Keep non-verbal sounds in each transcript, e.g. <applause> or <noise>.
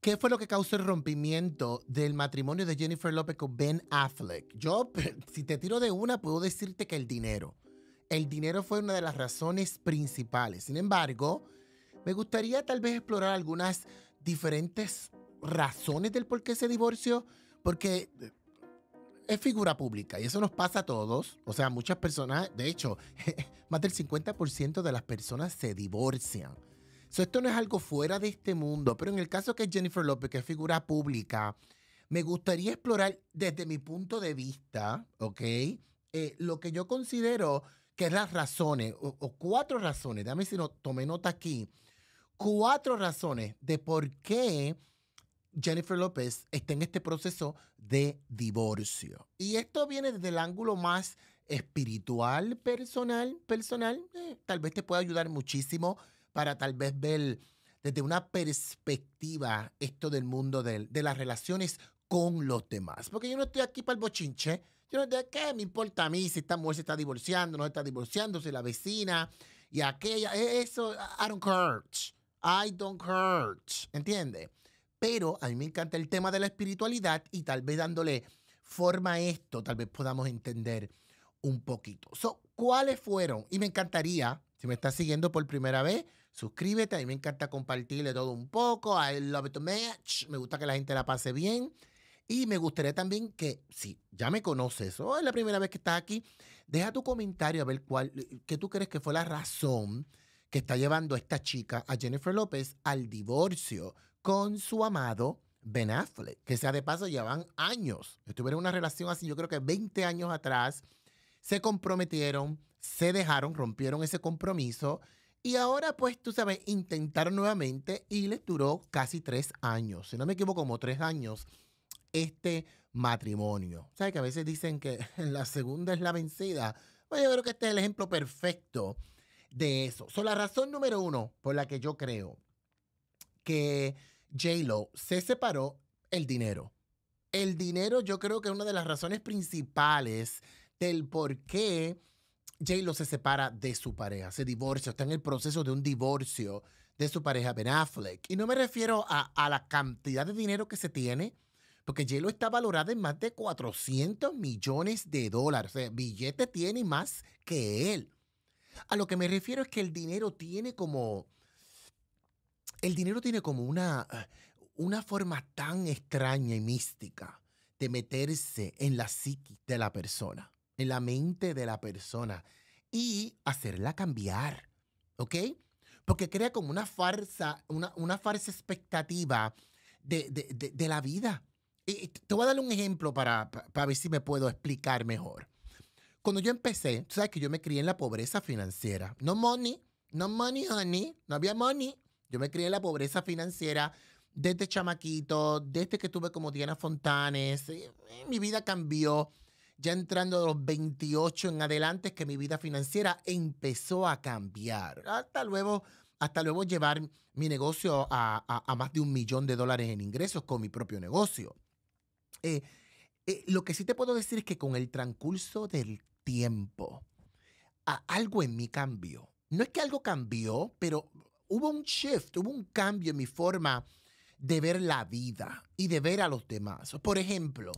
¿Qué fue lo que causó el rompimiento del matrimonio de Jennifer López con Ben Affleck? Yo, <laughs> si te tiro de una, puedo decirte que el dinero. El dinero fue una de las razones principales. Sin embargo, me gustaría tal vez explorar algunas diferentes razones del por qué se divorció, porque eh, es figura pública y eso nos pasa a todos. O sea, muchas personas, de hecho, <laughs> más del 50% de las personas se divorcian esto no es algo fuera de este mundo, pero en el caso que es Jennifer López, que es figura pública, me gustaría explorar desde mi punto de vista, ¿ok? Eh, lo que yo considero que es las razones, o, cuatro razones, dame si no, tomé nota aquí, cuatro razones de por qué Jennifer López está en este proceso de divorcio. Y esto viene desde el ángulo más espiritual, personal, personal, eh, tal vez te pueda ayudar muchísimo para tal vez ver desde una perspectiva esto del mundo de, las relaciones con los demás. Porque yo no estoy aquí para el bochinche. Yo no estoy, ¿qué me importa a mí si esta mujer se está divorciando, no se está divorciando, la vecina y aquella? E, eso, I don't hurt. I don't hurt. ¿Entiendes? Pero a mí me encanta el tema de la espiritualidad y tal vez dándole forma a esto, tal vez podamos entender un poquito. So, ¿Cuáles fueron? Y me encantaría si me estás siguiendo por primera vez, suscríbete. A mí me encanta compartirle todo un poco. I love it match. Me gusta que la gente la pase bien. Y me gustaría también que, si ya me conoces o es la primera vez que estás aquí, deja tu comentario a ver cuál, qué tú crees que fue la razón que está llevando a esta chica, a Jennifer López, al divorcio con su amado Ben Affleck. Que sea de paso, llevan años. Estuvieron en una relación así, yo creo que 20 años atrás se comprometieron, se dejaron, rompieron ese compromiso y ahora pues tú sabes, intentaron nuevamente y les duró casi tres años, si no me equivoco, como tres años este matrimonio. ¿Sabes que a veces dicen que <laughs> la segunda es la vencida? Pues yo creo que este es el ejemplo perfecto de eso. So, la razón número uno por la que yo creo que J-Lo se separó, el dinero. El dinero yo creo que es una de las razones principales del por qué J-Lo se separa de su pareja, se divorcia, está en el proceso de un divorcio de su pareja Ben Affleck. Y no me refiero a, la cantidad de dinero que se tiene, porque j está valorado en más de 400 millones de dólares. O sea, billete tiene más que él. A lo que me refiero es que el dinero tiene como... El dinero tiene como una, una forma tan extraña y mística de meterse en la psiquis de la persona en la mente de la persona y hacerla cambiar, ¿ok? Porque crea como una farsa, una, una farsa expectativa de, de, de, la vida. Y te voy a dar un ejemplo para, para ver si me puedo explicar mejor. Cuando yo empecé, tú sabes que yo me crié en la pobreza financiera. No money, no money, honey, no había money. Yo me crié en la pobreza financiera desde chamaquito, desde que tuve como Diana Fontanes. Mi vida cambió ya entrando a los 28 en adelante, es que mi vida financiera empezó a cambiar. Hasta luego, hasta luego llevar mi negocio a, más de un millón de dólares en ingresos con mi propio negocio. Eh, eh, lo que sí te puedo decir es que con el transcurso del tiempo, algo en mí cambió. No es que algo cambió, pero hubo un shift, hubo un cambio en mi forma de ver la vida y de ver a los demás. Por ejemplo,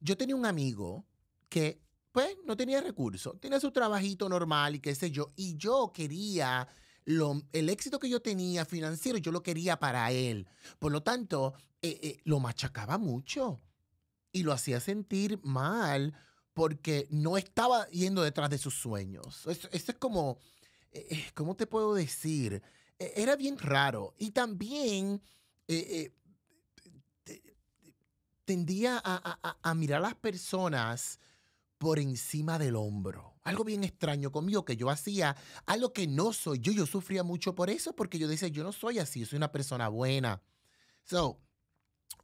yo tenía un amigo que, pues, no tenía recursos, tenía su trabajito normal y qué sé yo, y yo quería... Lo, el éxito que yo tenía financiero, yo lo quería para él. Por lo tanto, eh, eh, lo machacaba mucho y lo hacía sentir mal porque no estaba yendo detrás de sus sueños. Eso, es como, eh, ¿cómo te puedo decir? E, era bien raro. Y también tendía a, mirar a las personas por encima del hombro. Algo bien extraño conmigo que yo hacía, algo que no soy yo. Yo sufría mucho por eso porque yo decía, yo no soy así, yo soy una persona buena. So,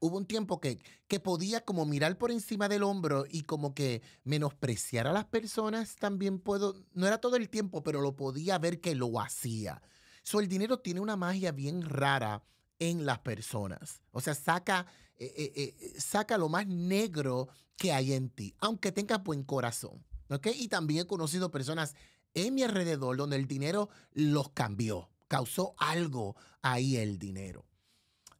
hubo un tiempo que, que podía como mirar por encima del hombro y como que menospreciar a las personas también puedo, no era todo el tiempo, pero lo podía ver que lo hacía. So, el dinero tiene una magia bien rara en las personas. O sea, saca, eh, eh, eh, saca lo más negro que hay en ti, aunque tengas buen corazón. ¿ok? Y también he conocido personas en mi alrededor donde el dinero los cambió, causó algo ahí el dinero.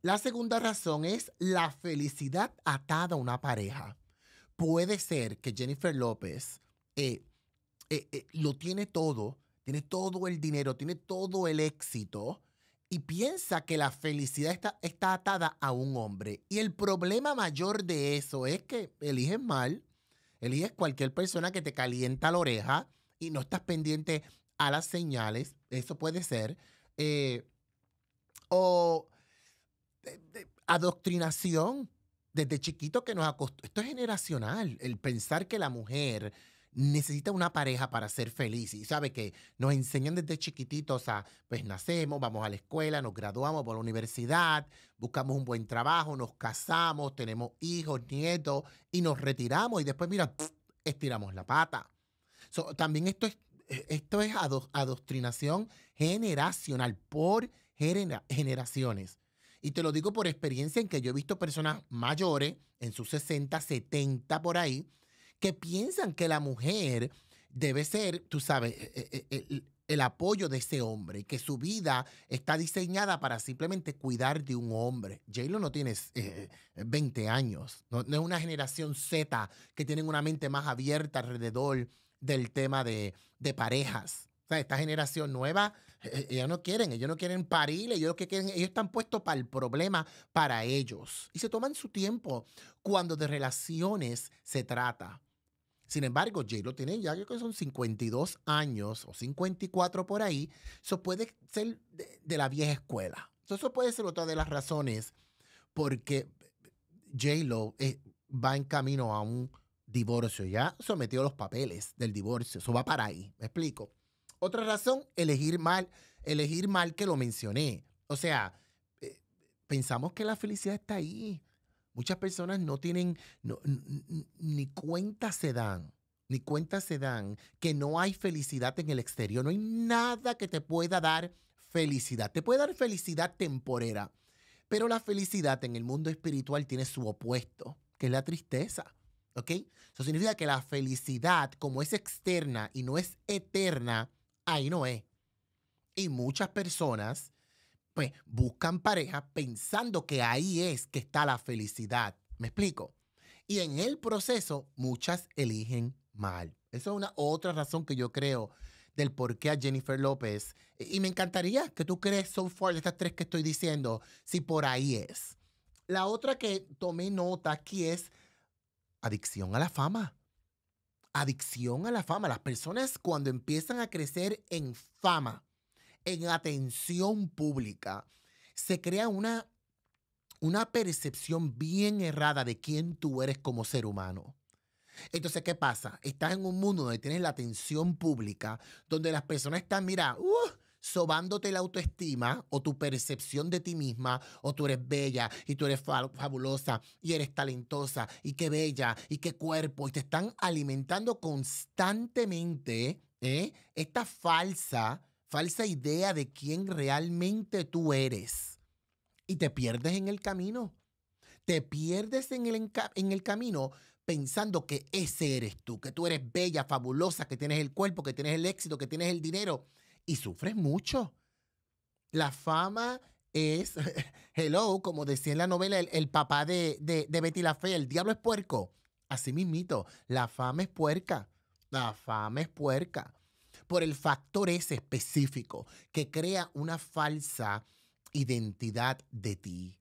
La segunda razón es la felicidad atada a una pareja. Puede ser que Jennifer López lo tiene todo, tiene todo el dinero, tiene todo el éxito, y piensa que la felicidad está, está atada a un hombre. Y el problema mayor de eso es que eliges mal, eliges cualquier persona que te calienta la oreja y no estás pendiente a las señales, eso puede ser, eh, o eh, adoctrinación desde chiquito que nos acostó. Esto es generacional, el pensar que la mujer necesita una pareja para ser feliz. Y sabe que nos enseñan desde chiquititos a, pues nacemos, vamos a la escuela, nos graduamos por la universidad, buscamos un buen trabajo, nos casamos, tenemos hijos, nietos y nos retiramos y después, mira, estiramos la pata. también esto es, eh, esto es adoctrinación generacional por genera generaciones. Y te lo digo por experiencia en que yo he visto personas mayores, en sus 60, 70 por ahí, que piensan que la mujer debe ser, tú sabes, e, e, e, el, apoyo de ese hombre que su vida está diseñada para simplemente cuidar de un hombre. Jaylo no tiene 20 eh, eh, años, no, es una generación Z que tienen una mente más abierta alrededor del tema de, parejas. esta generación nueva, ellos no quieren, ellos no quieren parir, ellos ellos están puestos para el problema, para ellos. Y se toman su tiempo cuando de relaciones se trata. Sin embargo, J-Lo tiene ya, que son 52 años o 54 por ahí. Eso puede ser de, la vieja escuela. eso puede ser otra de las razones porque J-Lo eh, va en camino a un divorcio. Ya sometió los papeles del divorcio. Eso va para ahí. ¿Me explico? Otra razón, elegir mal. Elegir mal que lo mencioné. O sea, eh, pensamos que la felicidad está ahí. Muchas personas no tienen, ni cuenta se dan, ni cuenta se dan que no hay felicidad en el exterior. No hay nada que te pueda dar felicidad. Te puede dar felicidad temporera, pero la felicidad en el mundo espiritual tiene su opuesto, que es la tristeza. ¿Ok? Eso significa que la felicidad, como es externa y no es eterna, ahí no es. Y muchas personas pues buscan pareja pensando que ahí es que está la felicidad. ¿Me explico? Y en el proceso muchas eligen mal. Esa es una otra razón que yo creo del por a Jennifer López. E, y me encantaría que tú crees so far de estas tres que estoy diciendo, si por ahí es. La otra que tomé nota aquí es adicción a la fama. Adicción a la fama. Las personas cuando empiezan a crecer en fama, en atención pública, se crea una, una percepción bien errada de quién tú eres como ser humano. Entonces, ¿qué pasa? Estás en un mundo donde tienes la atención pública, donde las personas están, mira, uh, sobándote la autoestima o tu percepción de ti misma, o tú eres bella y tú eres fabulosa y eres talentosa y qué bella y qué cuerpo, y te están alimentando constantemente ¿eh? esta falsa falsa idea de quién realmente tú eres. Y te pierdes en el camino. Te pierdes en el, en el camino pensando que ese eres tú, que tú eres bella, fabulosa, que tienes el cuerpo, que tienes el éxito, que tienes el dinero. Y sufres mucho. La fama es, <laughs> hello, como decía en la novela el, papá de, Betty la Fea, el diablo es puerco. Así mismito, la fama es puerca. La fama es puerca por el factor ese específico que crea una falsa identidad de ti.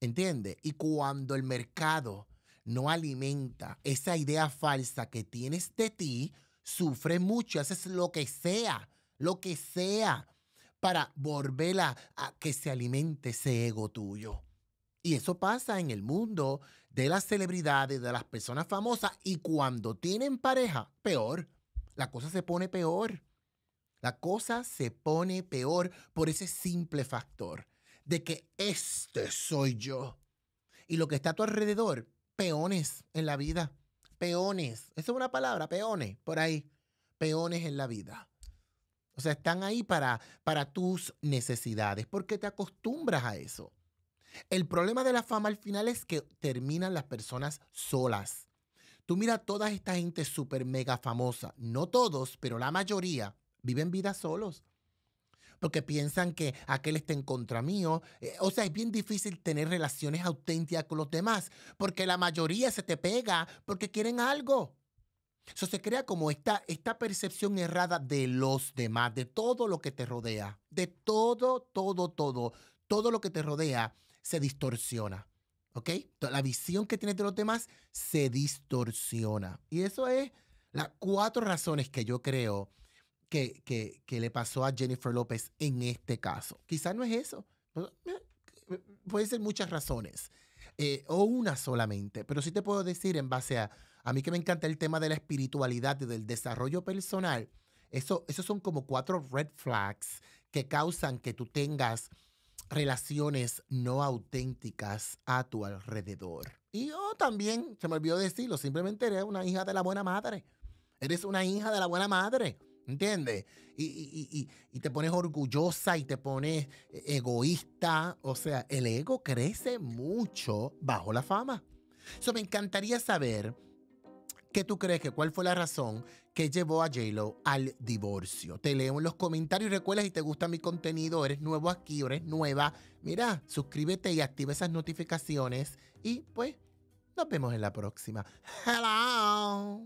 entiende Y cuando el mercado no alimenta esa idea falsa que tienes de ti, sufre mucho, haces lo que sea, lo que sea, para volverla a que se alimente ese ego tuyo. Y eso pasa en el mundo de las celebridades, de las personas famosas, y cuando tienen pareja, peor la cosa se pone peor. La cosa se pone peor por ese simple factor de que este soy yo. Y lo que está a tu alrededor, peones en la vida. Peones. Esa es una palabra, peones, por ahí. Peones en la vida. O sea, están ahí para, para tus necesidades, porque te acostumbras a eso. El problema de la fama al final es que terminan las personas solas Tú mira toda esta gente súper mega famosa, no todos, pero la mayoría viven vida solos. Porque piensan que aquel está en contra mío. Eh, o sea, es bien difícil tener relaciones auténticas con los demás, porque la mayoría se te pega porque quieren algo. Eso se crea como esta, esta percepción errada de los demás, de todo lo que te rodea, de todo, todo, todo, todo lo que te rodea se distorsiona. ¿Ok? La visión que tienes de los demás se distorsiona. Y eso es las cuatro razones que yo creo que, que, le pasó a Jennifer López en este caso. Quizás no es eso. Eh, puede ser muchas razones. Eh, o una solamente. Pero sí te puedo decir en base a, a mí que me encanta el tema de la espiritualidad y del desarrollo personal. Eso, esos son como cuatro red flags que causan que tú tengas relaciones no auténticas a tu alrededor. Y yo oh, también, se me olvidó decirlo, simplemente eres una hija de la buena madre. Eres una hija de la buena madre. ¿Entiendes? Y, y, y, y, te pones orgullosa y te pones eh, egoísta. O sea, el ego crece mucho bajo la fama. Eso me encantaría saber ¿Qué tú crees que cuál fue la razón que llevó a JLo al divorcio? Te leo en los comentarios. Recuerda si te gusta mi contenido, eres nuevo aquí eres nueva. Mira, suscríbete y activa esas notificaciones. Y pues, nos vemos en la próxima. Hello.